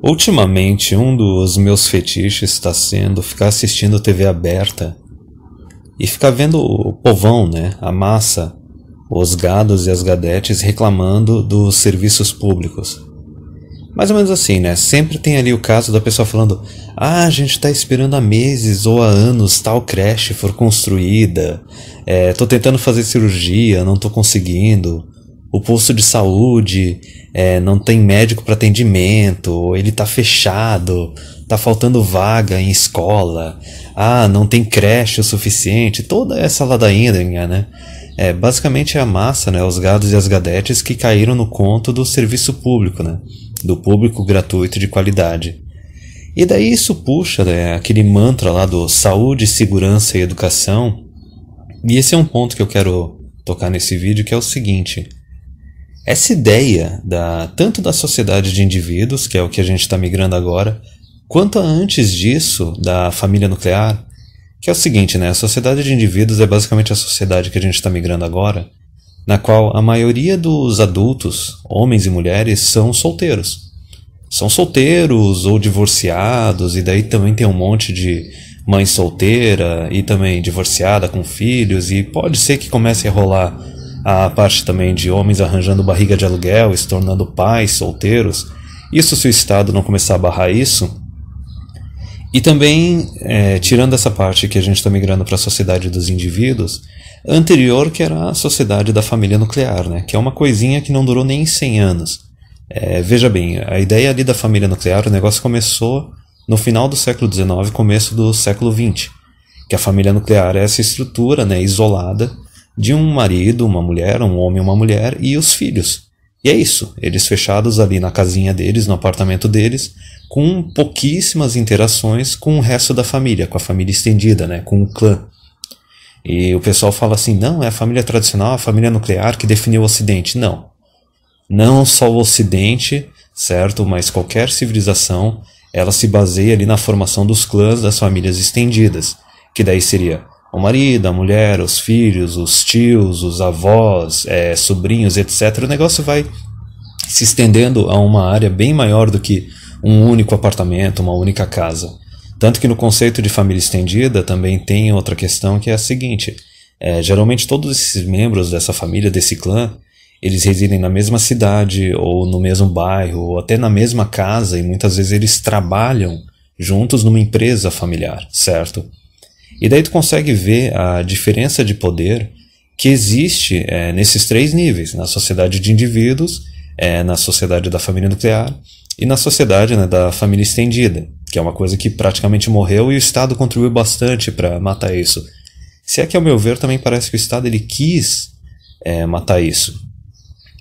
Ultimamente, um dos meus fetiches está sendo ficar assistindo TV aberta e ficar vendo o povão, né, a massa, os gados e as gadetes reclamando dos serviços públicos. Mais ou menos assim, né? Sempre tem ali o caso da pessoa falando: ah, a gente está esperando há meses ou há anos tal creche for construída, é, tô tentando fazer cirurgia, não tô conseguindo o posto de saúde é, não tem médico para atendimento, ele está fechado, está faltando vaga em escola, ah, não tem creche o suficiente, toda essa ladainha, né? É, basicamente é a massa, né, os gados e as gadetes que caíram no conto do serviço público, né, do público gratuito de qualidade. E daí isso puxa né, aquele mantra lá do saúde, segurança e educação. E esse é um ponto que eu quero tocar nesse vídeo, que é o seguinte: essa ideia da, tanto da sociedade de indivíduos, que é o que a gente está migrando agora, quanto antes disso, da família nuclear, que é o seguinte, né? A sociedade de indivíduos é basicamente a sociedade que a gente está migrando agora, na qual a maioria dos adultos, homens e mulheres, são solteiros. São solteiros ou divorciados, e daí também tem um monte de mãe solteira e também divorciada com filhos, e pode ser que comece a rolar a parte também de homens arranjando barriga de aluguel e se tornando pais solteiros. Isso se o Estado não começar a barrar isso. E também, é, tirando essa parte que a gente está migrando para a sociedade dos indivíduos, anterior que era a sociedade da família nuclear, né? que é uma coisinha que não durou nem 100 anos. É, veja bem, a ideia ali da família nuclear, o negócio começou no final do século XIX, começo do século XX, que a família nuclear é essa estrutura né, isolada de um marido, uma mulher, um homem, uma mulher e os filhos. E é isso, eles fechados ali na casinha deles, no apartamento deles, com pouquíssimas interações com o resto da família, com a família estendida, né, com o clã. E o pessoal fala assim: não, é a família tradicional, a família nuclear que definiu o Ocidente. Não. Não só o Ocidente, certo? Mas qualquer civilização, ela se baseia ali na formação dos clãs das famílias estendidas, que daí seria o marido, a mulher, os filhos, os tios, os avós, é, sobrinhos, etc. O negócio vai se estendendo a uma área bem maior do que um único apartamento, uma única casa. Tanto que no conceito de família estendida também tem outra questão que é a seguinte: é, geralmente todos esses membros dessa família, desse clã, eles residem na mesma cidade ou no mesmo bairro ou até na mesma casa e muitas vezes eles trabalham juntos numa empresa familiar, certo? E daí tu consegue ver a diferença de poder que existe é, nesses três níveis: na sociedade de indivíduos, é, na sociedade da família nuclear e na sociedade né, da família estendida, que é uma coisa que praticamente morreu e o Estado contribuiu bastante para matar isso. Se é que, ao meu ver, também parece que o Estado ele quis é, matar isso.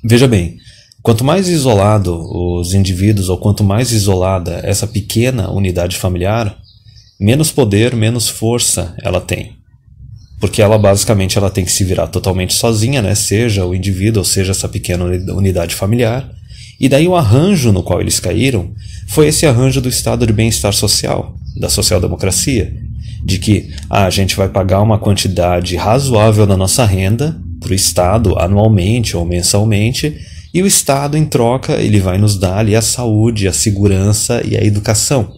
Veja bem, quanto mais isolado os indivíduos ou quanto mais isolada essa pequena unidade familiar, menos poder, menos força ela tem. Porque ela basicamente ela tem que se virar totalmente sozinha, né? Seja o indivíduo, ou seja essa pequena unidade familiar. E daí o arranjo no qual eles caíram foi esse arranjo do estado de bem-estar social, da social-democracia, de que ah, a gente vai pagar uma quantidade razoável da nossa renda para o Estado anualmente ou mensalmente, e o Estado, em troca, ele vai nos dar ali a saúde, a segurança e a educação.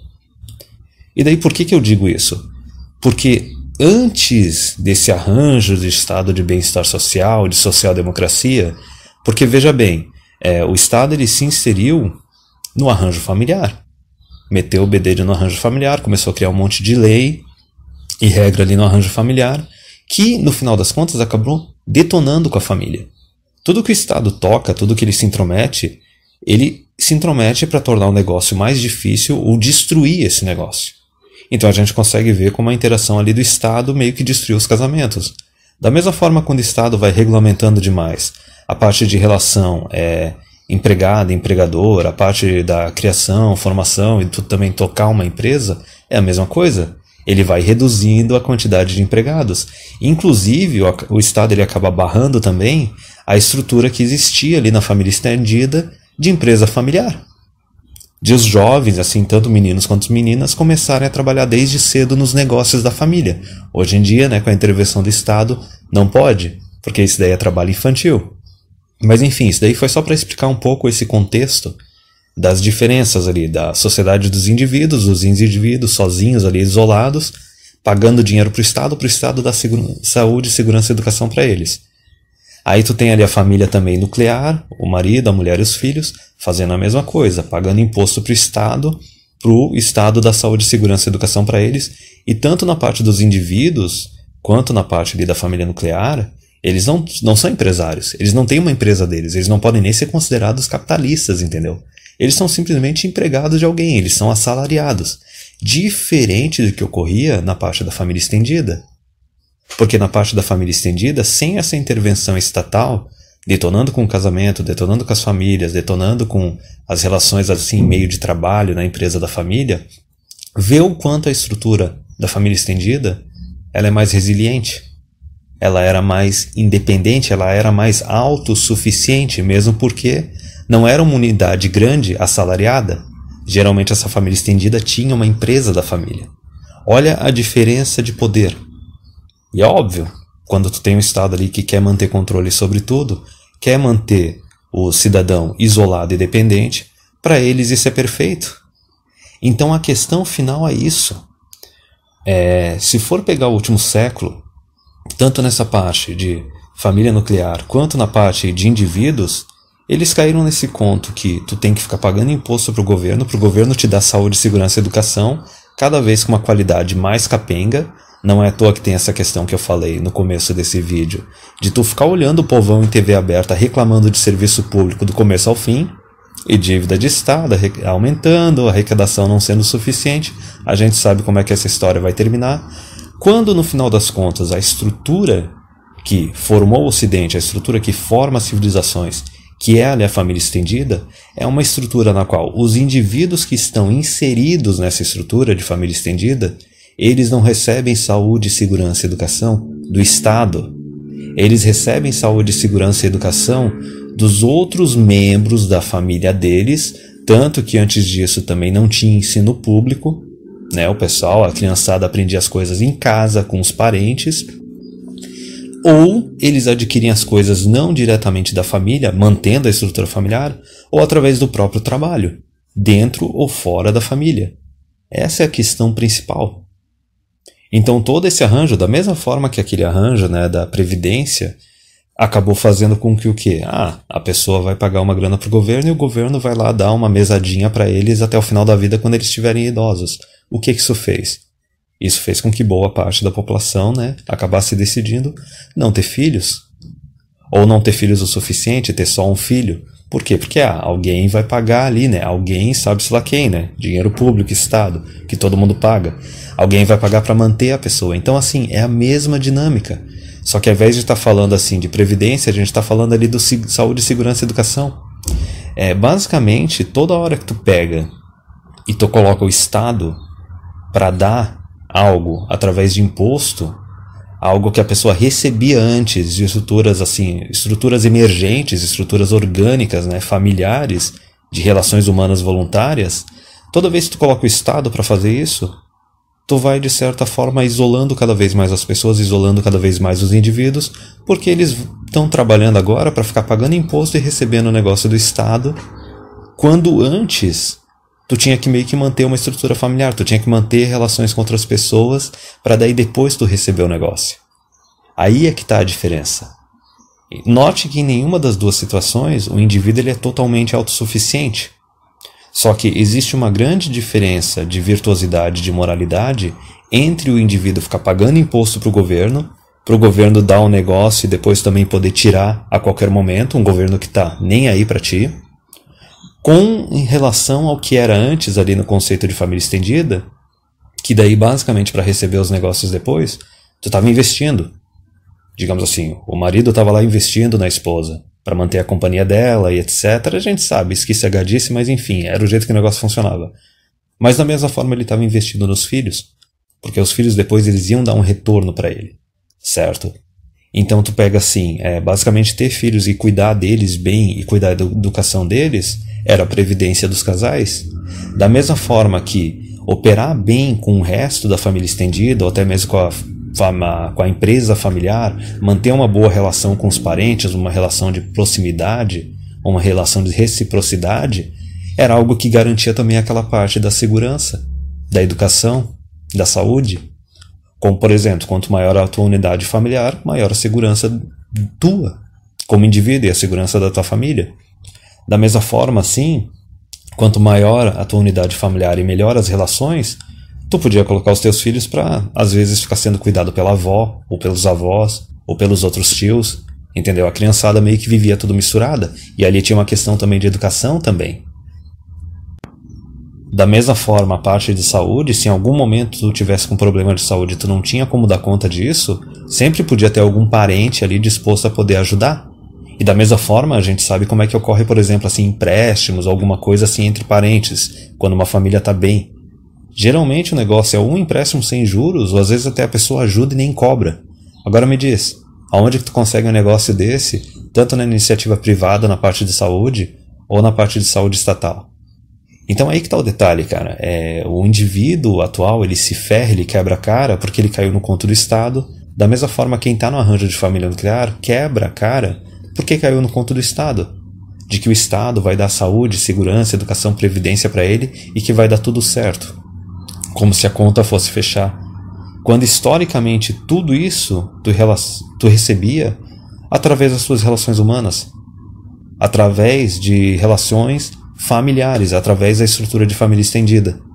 E daí por que, que eu digo isso? Porque antes desse arranjo de Estado de bem-estar social, de social-democracia, porque veja bem, é, o Estado ele se inseriu no arranjo familiar. Meteu o bedelho no arranjo familiar, começou a criar um monte de lei e regra ali no arranjo familiar, que no final das contas acabou detonando com a família. Tudo que o Estado toca, tudo que ele se intromete, ele se intromete para tornar o negócio mais difícil ou destruir esse negócio. Então a gente consegue ver como a interação ali do Estado meio que destruiu os casamentos. Da mesma forma, quando o Estado vai regulamentando demais a parte de relação é, empregada, empregador, a parte da criação, formação e tu também tocar uma empresa, é a mesma coisa. Ele vai reduzindo a quantidade de empregados. Inclusive, o, o Estado ele acaba barrando também a estrutura que existia ali na família estendida de empresa familiar de os jovens, assim, tanto meninos quanto meninas, começarem a trabalhar desde cedo nos negócios da família. Hoje em dia, né, com a intervenção do Estado, não pode, porque isso daí é trabalho infantil. Mas enfim, isso daí foi só para explicar um pouco esse contexto das diferenças ali da sociedade dos indivíduos, os indivíduos sozinhos ali, isolados, pagando dinheiro para o Estado, para o Estado dar saúde, segurança e educação para eles. Aí tu tem ali a família também nuclear, o marido, a mulher e os filhos, fazendo a mesma coisa, pagando imposto para o Estado, para o Estado da saúde, segurança e educação para eles. E tanto na parte dos indivíduos, quanto na parte ali da família nuclear, eles não, não são empresários, eles não têm uma empresa deles, eles não podem nem ser considerados capitalistas, entendeu? Eles são simplesmente empregados de alguém, eles são assalariados. Diferente do que ocorria na parte da família estendida. Porque na parte da família estendida, sem essa intervenção estatal, detonando com o casamento, detonando com as famílias, detonando com as relações assim, meio de trabalho na empresa da família, vê o quanto a estrutura da família estendida ela é mais resiliente, ela era mais independente, ela era mais autossuficiente, mesmo porque não era uma unidade grande assalariada. Geralmente essa família estendida tinha uma empresa da família. Olha a diferença de poder e é óbvio, quando tu tem um Estado ali que quer manter controle sobre tudo, quer manter o cidadão isolado e dependente, para eles isso é perfeito. Então a questão final é isso. É, se for pegar o último século, tanto nessa parte de família nuclear quanto na parte de indivíduos, eles caíram nesse conto que tu tem que ficar pagando imposto para o governo, para o governo te dar saúde, segurança e educação, cada vez com uma qualidade mais capenga. Não é à toa que tem essa questão que eu falei no começo desse vídeo, de tu ficar olhando o povão em TV aberta reclamando de serviço público do começo ao fim, e dívida de Estado aumentando, arrecadação não sendo suficiente, a gente sabe como é que essa história vai terminar. Quando no final das contas a estrutura que formou o Ocidente, a estrutura que forma as civilizações que ela é a família estendida, é uma estrutura na qual os indivíduos que estão inseridos nessa estrutura de família estendida, eles não recebem saúde, segurança e educação do Estado. Eles recebem saúde, segurança e educação dos outros membros da família deles, tanto que antes disso também não tinha ensino público, né? O pessoal, a criançada aprendia as coisas em casa com os parentes ou eles adquirem as coisas não diretamente da família, mantendo a estrutura familiar, ou através do próprio trabalho, dentro ou fora da família. Essa é a questão principal. Então todo esse arranjo, da mesma forma que aquele arranjo né, da previdência, acabou fazendo com que o quê? Ah, a pessoa vai pagar uma grana para o governo e o governo vai lá dar uma mesadinha para eles até o final da vida quando eles estiverem idosos. O que, que isso fez? Isso fez com que boa parte da população né, acabasse decidindo não ter filhos. Ou não ter filhos o suficiente, ter só um filho. Por quê? Porque ah, alguém vai pagar ali, né? Alguém sabe-se lá quem, né? Dinheiro público, Estado, que todo mundo paga. Alguém vai pagar para manter a pessoa. Então, assim, é a mesma dinâmica. Só que ao invés de estar tá falando assim de previdência, a gente está falando ali do saúde, segurança e educação. É, basicamente, toda hora que tu pega e tu coloca o Estado para dar algo através de imposto, algo que a pessoa recebia antes de estruturas assim, estruturas emergentes, estruturas orgânicas, né, familiares, de relações humanas voluntárias, toda vez que tu coloca o Estado para fazer isso, tu vai de certa forma isolando cada vez mais as pessoas, isolando cada vez mais os indivíduos, porque eles estão trabalhando agora para ficar pagando imposto e recebendo o negócio do Estado, quando antes tu tinha que meio que manter uma estrutura familiar, tu tinha que manter relações com outras pessoas para daí depois tu receber o negócio. Aí é que está a diferença. Note que em nenhuma das duas situações o indivíduo ele é totalmente autossuficiente. Só que existe uma grande diferença de virtuosidade, de moralidade entre o indivíduo ficar pagando imposto para o governo, para o governo dar um negócio e depois também poder tirar a qualquer momento, um governo que está nem aí para ti, com em relação ao que era antes ali no conceito de família estendida, que daí basicamente para receber os negócios depois, tu estava investindo. Digamos assim, o marido estava lá investindo na esposa para manter a companhia dela e etc. A gente sabe, esquece a gadice, mas enfim, era o jeito que o negócio funcionava. Mas da mesma forma ele estava investindo nos filhos, porque os filhos depois eles iam dar um retorno para ele, certo? Então tu pega assim, é, basicamente ter filhos e cuidar deles bem e cuidar da educação deles era a previdência dos casais. Da mesma forma que operar bem com o resto da família estendida, ou até mesmo com a com a empresa familiar, manter uma boa relação com os parentes, uma relação de proximidade, uma relação de reciprocidade, era algo que garantia também aquela parte da segurança, da educação, da saúde. Como, por exemplo, quanto maior a tua unidade familiar, maior a segurança tua como indivíduo e a segurança da tua família. Da mesma forma, assim, quanto maior a tua unidade familiar e melhor as relações, tu podia colocar os teus filhos para, às vezes, ficar sendo cuidado pela avó, ou pelos avós, ou pelos outros tios, entendeu? A criançada meio que vivia tudo misturada, e ali tinha uma questão também de educação também. Da mesma forma, a parte de saúde, se em algum momento tu tivesse com um problema de saúde e tu não tinha como dar conta disso, sempre podia ter algum parente ali disposto a poder ajudar. E da mesma forma, a gente sabe como é que ocorre, por exemplo, assim, empréstimos ou alguma coisa assim entre parentes, quando uma família está bem. Geralmente o negócio é um empréstimo sem juros, ou às vezes até a pessoa ajuda e nem cobra. Agora me diz, aonde que tu consegue um negócio desse, tanto na iniciativa privada, na parte de saúde, ou na parte de saúde estatal? Então aí que está o detalhe, cara. É, o indivíduo atual, ele se ferra, ele quebra a cara porque ele caiu no conto do Estado. Da mesma forma, quem está no arranjo de família nuclear quebra a cara por que caiu no conto do Estado? De que o Estado vai dar saúde, segurança, educação, previdência para ele e que vai dar tudo certo. Como se a conta fosse fechar. Quando historicamente tudo isso tu, tu recebia através das suas relações humanas, através de relações familiares, através da estrutura de família estendida.